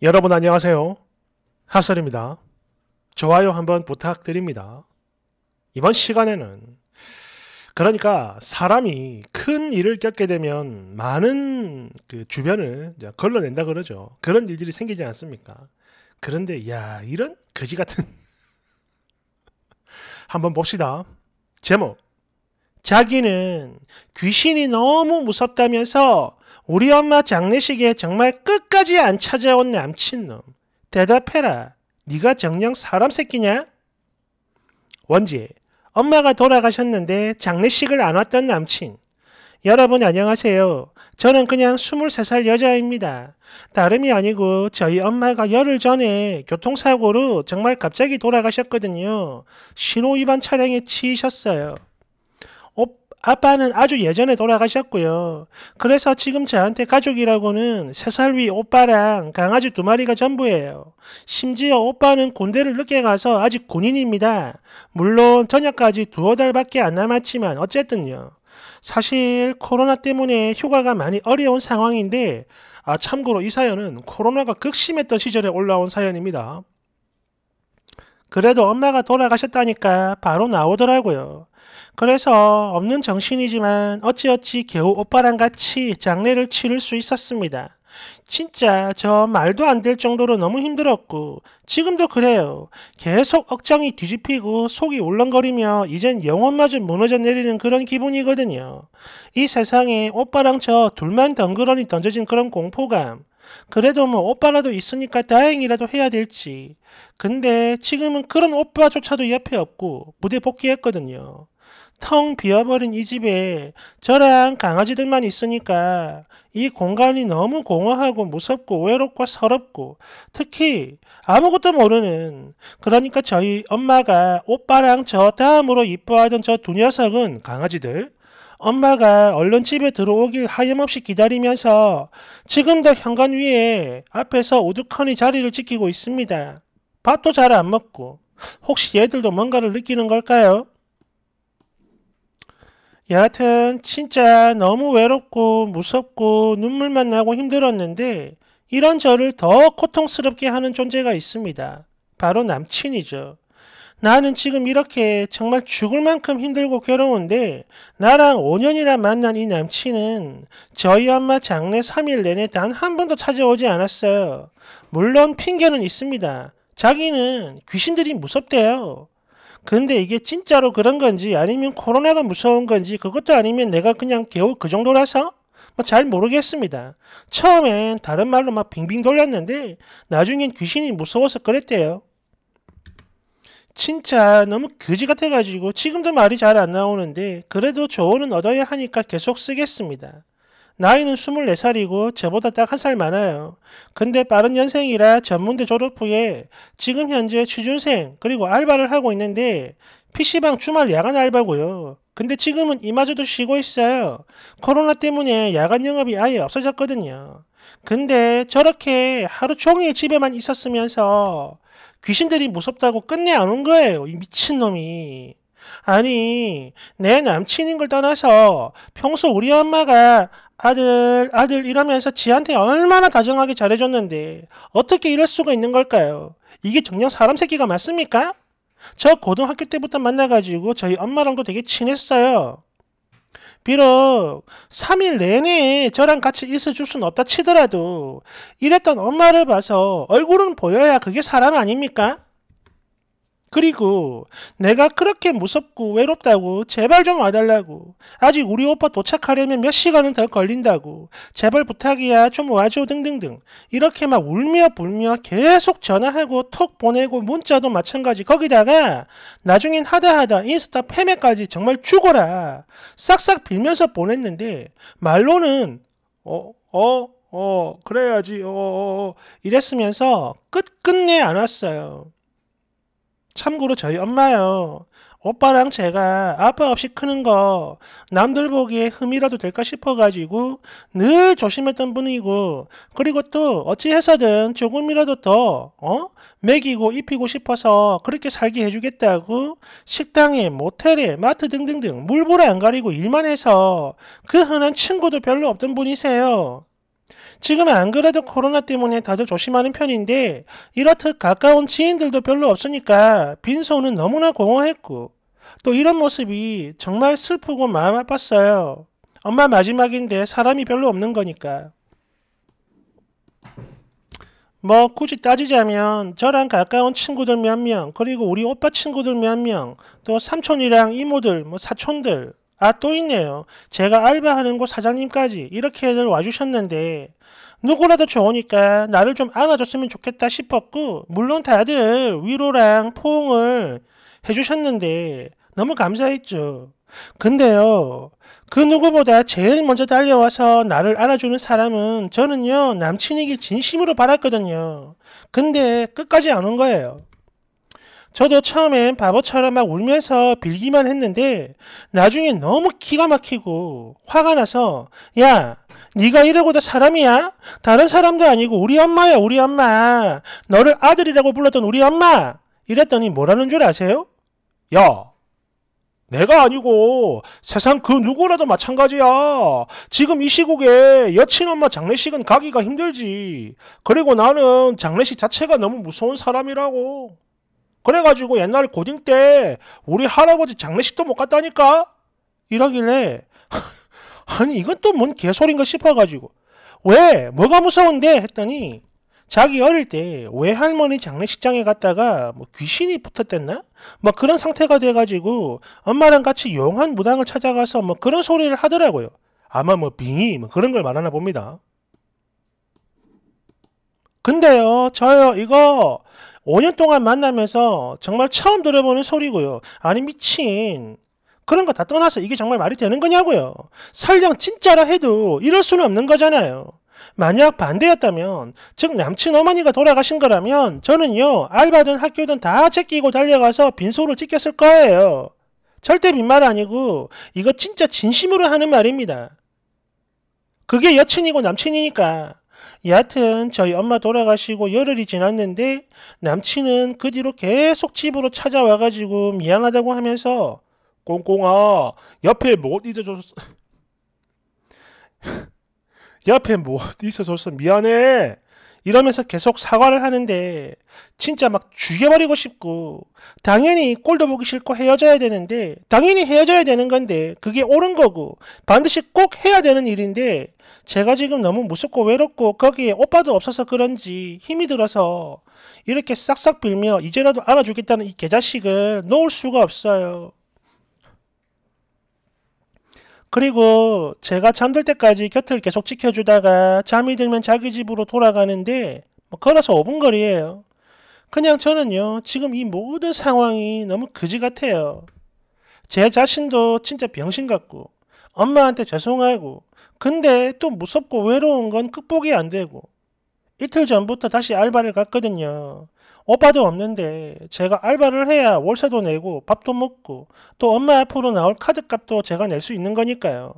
여러분 안녕하세요. 하설입니다. 좋아요 한번 부탁드립니다. 이번 시간에는 그러니까 사람이 큰 일을 겪게 되면 많은 그 주변을 걸러낸다 그러죠. 그런 일들이 생기지 않습니까? 그런데 야 이런 거지 같은 한번 봅시다. 제목 자기는 귀신이 너무 무섭다면서 우리 엄마 장례식에 정말 끝까지 안 찾아온 남친놈. 대답해라. 네가 정녕 사람 새끼냐? 원지, 엄마가 돌아가셨는데 장례식을 안 왔던 남친. 여러분 안녕하세요. 저는 그냥 23살 여자입니다. 다름이 아니고 저희 엄마가 열흘 전에 교통사고로 정말 갑자기 돌아가셨거든요. 신호위반 차량에 치이셨어요. 아빠는 아주 예전에 돌아가셨고요. 그래서 지금 저한테 가족이라고는 세 살 위 오빠랑 강아지 두 마리가 전부예요. 심지어 오빠는 군대를 늦게 가서 아직 군인입니다. 물론 저녁까지 두어 달밖에 안 남았지만 어쨌든요. 사실 코로나 때문에 휴가가 많이 어려운 상황인데 아 참고로 이 사연은 코로나가 극심했던 시절에 올라온 사연입니다. 그래도 엄마가 돌아가셨다니까 바로 나오더라고요. 그래서 없는 정신이지만 어찌어찌 겨우 오빠랑 같이 장례를 치를 수 있었습니다. 진짜 저 말도 안 될 정도로 너무 힘들었고 지금도 그래요. 계속 억장이 뒤집히고 속이 울렁거리며 이젠 영혼마저 무너져 내리는 그런 기분이거든요. 이 세상에 오빠랑 저 둘만 덩그러니 던져진 그런 공포감 그래도 뭐 오빠라도 있으니까 다행이라도 해야 될지. 근데 지금은 그런 오빠조차도 옆에 없고 부대 복귀했거든요. 텅 비어버린 이 집에 저랑 강아지들만 있으니까 이 공간이 너무 공허하고 무섭고 외롭고 서럽고 특히 아무것도 모르는 그러니까 저희 엄마가 오빠랑 저 다음으로 이뻐하던 저 두 녀석은 강아지들 엄마가 얼른 집에 들어오길 하염없이 기다리면서 지금도 현관 위에 앞에서 오두커니 자리를 지키고 있습니다. 밥도 잘 안 먹고 혹시 얘들도 뭔가를 느끼는 걸까요? 여하튼 진짜 너무 외롭고 무섭고 눈물만 나고 힘들었는데 이런 저를 더 고통스럽게 하는 존재가 있습니다. 바로 남친이죠. 나는 지금 이렇게 정말 죽을 만큼 힘들고 괴로운데 나랑 5년이나 만난 이 남친은 저희 엄마 장례 3일 내내 단 한 번도 찾아오지 않았어요. 물론 핑계는 있습니다. 자기는 귀신들이 무섭대요. 근데 이게 진짜로 그런 건지 아니면 코로나가 무서운 건지 그것도 아니면 내가 그냥 겨우 그 정도라서 뭐 잘 모르겠습니다. 처음엔 다른 말로 막 빙빙 돌렸는데 나중엔 귀신이 무서워서 그랬대요. 진짜 너무 거지 같아가지고 지금도 말이 잘 안 나오는데 그래도 조언은 얻어야 하니까 계속 쓰겠습니다. 나이는 24살이고 저보다 딱 한 살 많아요. 근데 빠른 연생이라 전문대 졸업 후에 지금 현재 취준생 그리고 알바를 하고 있는데 PC방 주말 야간 알바고요. 근데 지금은 이마저도 쉬고 있어요. 코로나 때문에 야간 영업이 아예 없어졌거든요. 근데 저렇게 하루 종일 집에만 있었으면서 귀신들이 무섭다고 끝내 안 온 거예요. 이 미친놈이. 아니, 내 남친인 걸 떠나서 평소 우리 엄마가 아들, 아들 이러면서 지한테 얼마나 다정하게 잘해줬는데 어떻게 이럴 수가 있는 걸까요? 이게 정녕 사람 새끼가 맞습니까? 저 고등학교 때부터 만나가지고 저희 엄마랑도 되게 친했어요. 비록 3일 내내 저랑 같이 있어 줄 수는 없다 치더라도 이랬던 엄마를 봐서 얼굴은 보여야 그게 사람 아닙니까? 그리고 내가 그렇게 무섭고 외롭다고 제발 좀 와달라고 아직 우리 오빠 도착하려면 몇 시간은 더 걸린다고 제발 부탁이야 좀 와줘 등등등 이렇게 막 울며 불며 계속 전화하고 톡 보내고 문자도 마찬가지 거기다가 나중엔 하다하다 인스타 패매까지 정말 죽어라 싹싹 빌면서 보냈는데 말로는 어 어, 어, 그래야지, 어, 어, 어, 이랬으면서 끝끝내 안 왔어요. 참고로 저희 엄마요. 오빠랑 제가 아빠 없이 크는 거 남들 보기에 흠이라도 될까 싶어가지고 늘 조심했던 분이고 그리고 또 어찌해서든 조금이라도 더 어? 먹이고 입히고 싶어서 그렇게 살게 해주겠다고 식당에 모텔에 마트 등등등 물불안 가리고 일만 해서 그 흔한 친구도 별로 없던 분이세요. 지금 안 그래도 코로나 때문에 다들 조심하는 편인데 이렇듯 가까운 지인들도 별로 없으니까 빈소는 너무나 공허했고 또 이런 모습이 정말 슬프고 마음 아팠어요. 엄마 마지막인데 사람이 별로 없는 거니까. 뭐 굳이 따지자면 저랑 가까운 친구들 몇 명, 그리고 우리 오빠 친구들 몇 명, 또 삼촌이랑 이모들, 뭐 사촌들, 아, 또 있네요. 제가 알바하는 곳 사장님까지 이렇게들 와주셨는데, 누구라도 좋으니까 나를 좀 안아줬으면 좋겠다 싶었고, 물론 다들 위로랑 포옹을 해주셨는데, 너무 감사했죠. 근데요, 그 누구보다 제일 먼저 달려와서 나를 안아주는 사람은 저는요, 남친이길 진심으로 바랐거든요. 근데 끝까지 안 온 거예요. 저도 처음엔 바보처럼 막 울면서 빌기만 했는데 나중에 너무 기가 막히고 화가 나서 야 네가 이러고도 사람이야? 다른 사람도 아니고 우리 엄마야 우리 엄마 너를 아들이라고 불렀던 우리 엄마 이랬더니 뭐라는 줄 아세요? 야 내가 아니고 세상 그 누구라도 마찬가지야. 지금 이 시국에 여친 엄마 장례식은 가기가 힘들지. 그리고 나는 장례식 자체가 너무 무서운 사람이라고. 그래가지고 옛날 고딩 때 우리 할아버지 장례식도 못 갔다니까? 이러길래 아니 이건 또 뭔개소리인가 싶어가지고 왜? 뭐가 무서운데? 했더니 자기 어릴 때 외할머니 장례식장에 갔다가 뭐 귀신이 붙었댔나? 뭐 그런 상태가 돼가지고 엄마랑 같이 용한 무당을 찾아가서 뭐 그런 소리를 하더라고요. 아마 뭐 빙의 뭐 그런 걸 말하나 봅니다. 근데요 저요 이거 5년 동안 만나면서 정말 처음 들어보는 소리고요. 아니 미친 그런 거 다 떠나서 이게 정말 말이 되는 거냐고요. 설령 진짜라 해도 이럴 수는 없는 거잖아요. 만약 반대였다면, 즉 남친 어머니가 돌아가신 거라면 저는요, 알바든 학교든 다 제끼고 달려가서 빈소를 찍혔을 거예요. 절대 빈말 아니고 이거 진짜 진심으로 하는 말입니다. 그게 여친이고 남친이니까. 여하튼 저희 엄마 돌아가시고 열흘이 지났는데 남친은 그 뒤로 계속 집으로 찾아와가지고 미안하다고 하면서 꽁꽁아 옆에 못 뭐 잊어줬어 옆에 못 뭐 있어줘서 미안해 이러면서 계속 사과를 하는데 진짜 막 죽여버리고 싶고 당연히 꼴도 보기 싫고 헤어져야 되는데 당연히 헤어져야 되는 건데 그게 옳은 거고 반드시 꼭 해야 되는 일인데 제가 지금 너무 무섭고 외롭고 거기에 오빠도 없어서 그런지 힘이 들어서 이렇게 싹싹 빌며 이제라도 알아주겠다는이 개자식을 놓을 수가 없어요. 그리고 제가 잠들 때까지 곁을 계속 지켜주다가 잠이 들면 자기 집으로 돌아가는데 뭐 걸어서 5분 거리에요 그냥 저는요 지금 이 모든 상황이 너무 그지 같아요. 제 자신도 진짜 병신 같고 엄마한테 죄송하고 근데 또 무섭고 외로운 건 극복이 안 되고 이틀 전부터 다시 알바를 갔거든요. 오빠도 없는데 제가 알바를 해야 월세도 내고 밥도 먹고 또 엄마 앞으로 나올 카드값도 제가 낼 수 있는 거니까요.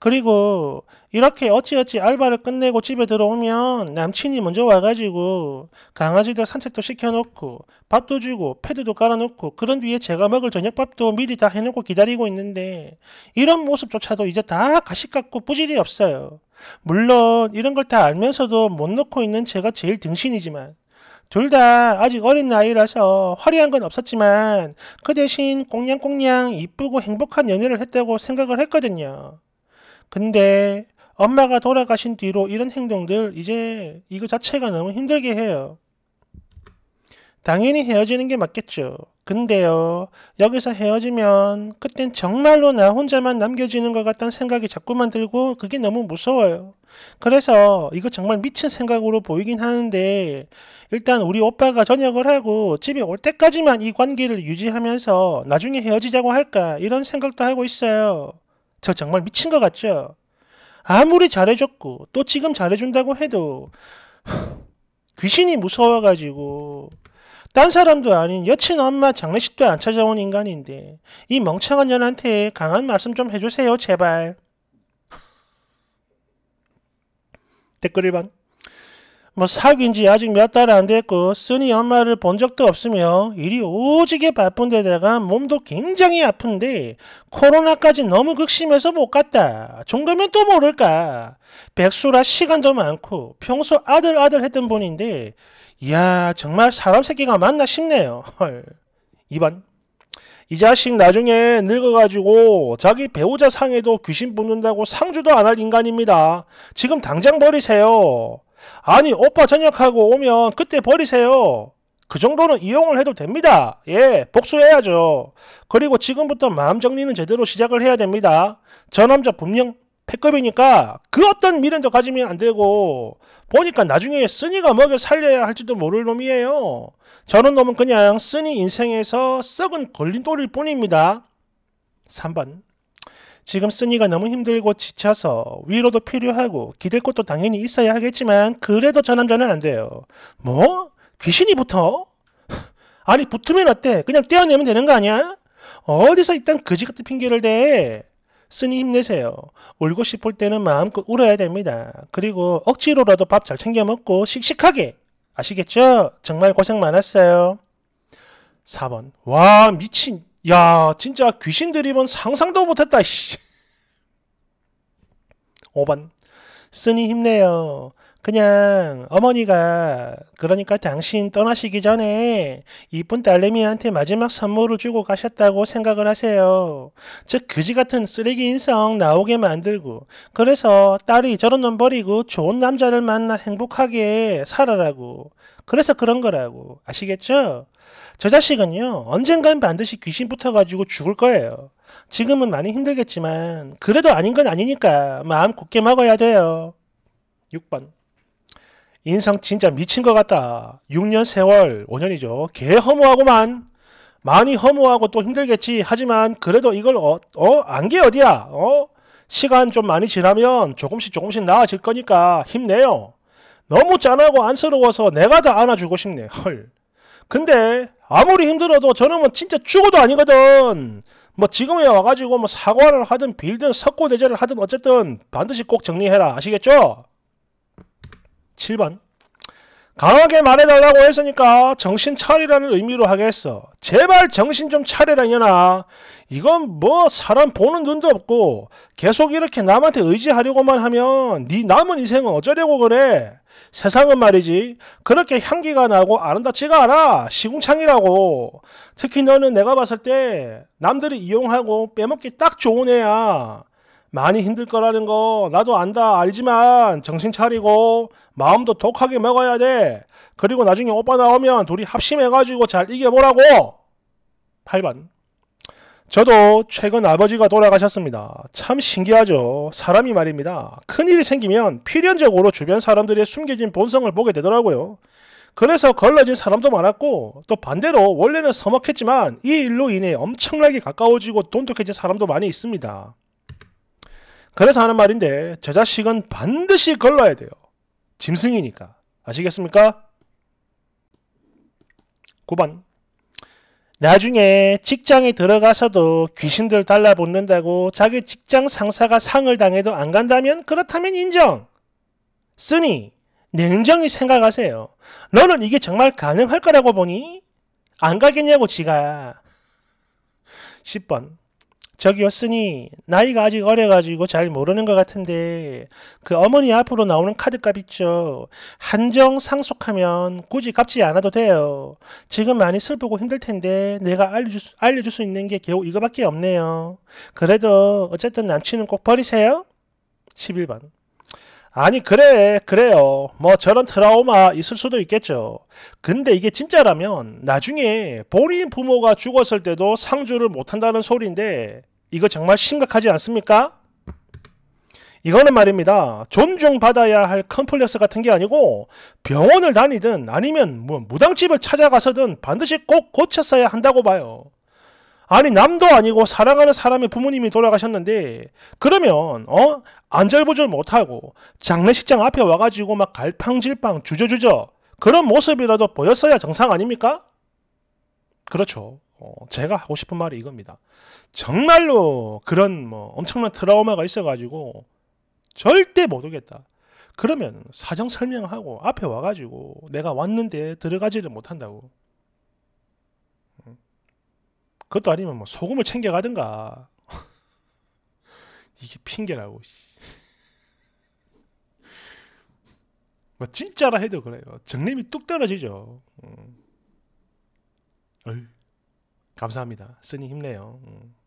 그리고 이렇게 어찌어찌 알바를 끝내고 집에 들어오면 남친이 먼저 와가지고 강아지들 산책도 시켜놓고 밥도 주고 패드도 깔아놓고 그런 뒤에 제가 먹을 저녁밥도 미리 다 해놓고 기다리고 있는데 이런 모습조차도 이제 다 가식 같고 뿌질이 없어요. 물론 이런 걸 다 알면서도 못놓고 있는 제가 제일 등신이지만 둘다 아직 어린 나이라서 화려한 건 없었지만 그 대신 꽁냥꽁냥 이쁘고 행복한 연애를 했다고 생각을 했거든요. 근데 엄마가 돌아가신 뒤로 이런 행동들 이제 이거 자체가 너무 힘들게 해요. 당연히 헤어지는 게 맞겠죠. 근데요, 여기서 헤어지면 그땐 정말로 나 혼자만 남겨지는 것 같다는 생각이 자꾸만 들고 그게 너무 무서워요. 그래서 이거 정말 미친 생각으로 보이긴 하는데 일단 우리 오빠가 전역을 하고 집에 올 때까지만 이 관계를 유지하면서 나중에 헤어지자고 할까 이런 생각도 하고 있어요. 저 정말 미친 것 같죠? 아무리 잘해줬고 또 지금 잘해준다고 해도 귀신이 무서워가지고 딴 사람도 아닌 여친 엄마 장례식도 안 찾아온 인간인데 이 멍청한 년한테 강한 말씀 좀 해주세요 제발 댓글 1번 뭐 사귄 지 아직 몇 달 안 됐고 쓰니 엄마를 본 적도 없으며 일이 오지게 바쁜 데다가 몸도 굉장히 아픈데 코로나까지 너무 극심해서 못 갔다. 정도면 또 모를까. 백수라 시간도 많고 평소 아들아들 했던 분인데 이야 정말 사람 새끼가 맞나 싶네요. 헐. 2번. 이 자식 나중에 늙어가지고 자기 배우자 상에도 귀신 붙는다고 상주도 안 할 인간입니다. 지금 당장 버리세요. 아니 오빠 전역하고 오면 그때 버리세요. 그 정도는 이용을 해도 됩니다. 예, 복수해야죠. 그리고 지금부터 마음 정리는 제대로 시작을 해야 됩니다. 저 남자 분명 패급이니까 그 어떤 미련도 가지면 안 되고 보니까 나중에 쓰니가 먹여 살려야 할지도 모를 놈이에요. 저런 놈은 그냥 쓰니 인생에서 썩은 걸림돌일 뿐입니다. 3번 지금 쓰니가 너무 힘들고 지쳐서 위로도 필요하고 기댈 것도 당연히 있어야 하겠지만 그래도 저 남자는 안 돼요. 뭐? 귀신이 붙어? 아니 붙으면 어때? 그냥 떼어내면 되는 거 아니야? 어디서 일단 그지 같은 핑계를 대? 쓰니 힘내세요. 울고 싶을 때는 마음껏 울어야 됩니다. 그리고 억지로라도 밥 잘 챙겨 먹고 씩씩하게 아시겠죠? 정말 고생 많았어요. 4번 와 미친 야 진짜 귀신 드립은 상상도 못했다 씨. 5번 쓰니 힘내요 그냥 어머니가 그러니까 당신 떠나시기 전에 이쁜 딸내미한테 마지막 선물을 주고 가셨다고 생각을 하세요. 즉 그지 같은 쓰레기 인성 나오게 만들고 그래서 딸이 저런 놈 버리고 좋은 남자를 만나 행복하게 살아라고 그래서 그런 거라고 아시겠죠? 저 자식은요, 언젠간 반드시 귀신 붙어가지고 죽을 거예요. 지금은 많이 힘들겠지만, 그래도 아닌 건 아니니까 마음 굳게 먹어야 돼요. 6번. 인성 진짜 미친 것 같다. 6년 세월, 5년이죠. 개 허무하고만. 많이 허무하고 또 힘들겠지. 하지만 그래도 이걸 어, 어? 안개 어디야? 어? 시간 좀 많이 지나면 조금씩 조금씩 나아질 거니까 힘내요. 너무 짠하고 안쓰러워서 내가 다 안아주고 싶네. 헐. 근데 아무리 힘들어도 저놈은 진짜 죽어도 아니거든. 뭐 지금에 와가지고 뭐 사과를 하든 빌든 석고 대제를 하든 어쨌든 반드시 꼭 정리해라. 아시겠죠? 7번 강하게 말해달라고 했으니까 정신 차리라는 의미로 하겠어. 제발 정신 좀 차리라 년아. 이건 뭐 사람 보는 눈도 없고 계속 이렇게 남한테 의지하려고만 하면 네 남은 인생은 어쩌려고 그래. 세상은 말이지 그렇게 향기가 나고 아름답지가 않아 시궁창이라고 특히 너는 내가 봤을 때 남들이 이용하고 빼먹기 딱 좋은 애야 많이 힘들 거라는 거 나도 안다 알지만 정신 차리고 마음도 독하게 먹어야 돼 그리고 나중에 오빠 나오면 둘이 합심해가지고 잘 이겨보라고 8번 저도 최근 아버지가 돌아가셨습니다. 참 신기하죠. 사람이 말입니다. 큰일이 생기면 필연적으로 주변 사람들의 숨겨진 본성을 보게 되더라고요. 그래서 걸러진 사람도 많았고 또 반대로 원래는 서먹했지만 이 일로 인해 엄청나게 가까워지고 돈독해진 사람도 많이 있습니다. 그래서 하는 말인데 저 자식은 반드시 걸러야 돼요. 짐승이니까. 아시겠습니까? 9번 나중에 직장에 들어가서도 귀신들 달라붙는다고 자기 직장 상사가 상을 당해도 안 간다면 그렇다면 인정. 쓰니 냉정히 생각하세요. 너는 이게 정말 가능할 거라고 보니? 안 가겠냐고 지가. 10번 적이었으니 나이가 아직 어려가지고 잘 모르는 것 같은데 그 어머니 앞으로 나오는 카드값 있죠. 한정 상속하면 굳이 갚지 않아도 돼요. 지금 많이 슬프고 힘들 텐데 내가 알려줄 수, 알려줄 수 있는 게 겨우 이거밖에 없네요. 그래도 어쨌든 남친은 꼭 버리세요. 11번 아니 그래 그래요 뭐 저런 트라우마 있을 수도 있겠죠 근데 이게 진짜라면 나중에 본인 부모가 죽었을 때도 상주를 못한다는 소리인데 이거 정말 심각하지 않습니까? 이거는 말입니다. 존중받아야 할 컴플렉스 같은 게 아니고 병원을 다니든 아니면 뭐 무당집을 찾아가서든 반드시 꼭 고쳤어야 한다고 봐요. 아니 남도 아니고 사랑하는 사람의 부모님이 돌아가셨는데 그러면 어 안절부절 못하고 장례식장 앞에 와가지고 막 갈팡질팡 주저주저 그런 모습이라도 보였어야 정상 아닙니까? 그렇죠. 어, 제가 하고 싶은 말이 이겁니다. 정말로 그런 뭐 엄청난 트라우마가 있어가지고 절대 못 오겠다. 그러면 사정 설명하고 앞에 와가지고 내가 왔는데 들어가지를 못한다고. 그것도 아니면 뭐 소금을 챙겨가든가. 이게 핑계라고. 뭐 진짜라 해도 그래요. 정림이 뚝 떨어지죠. 음. 감사합니다. 스님 힘내요. 음.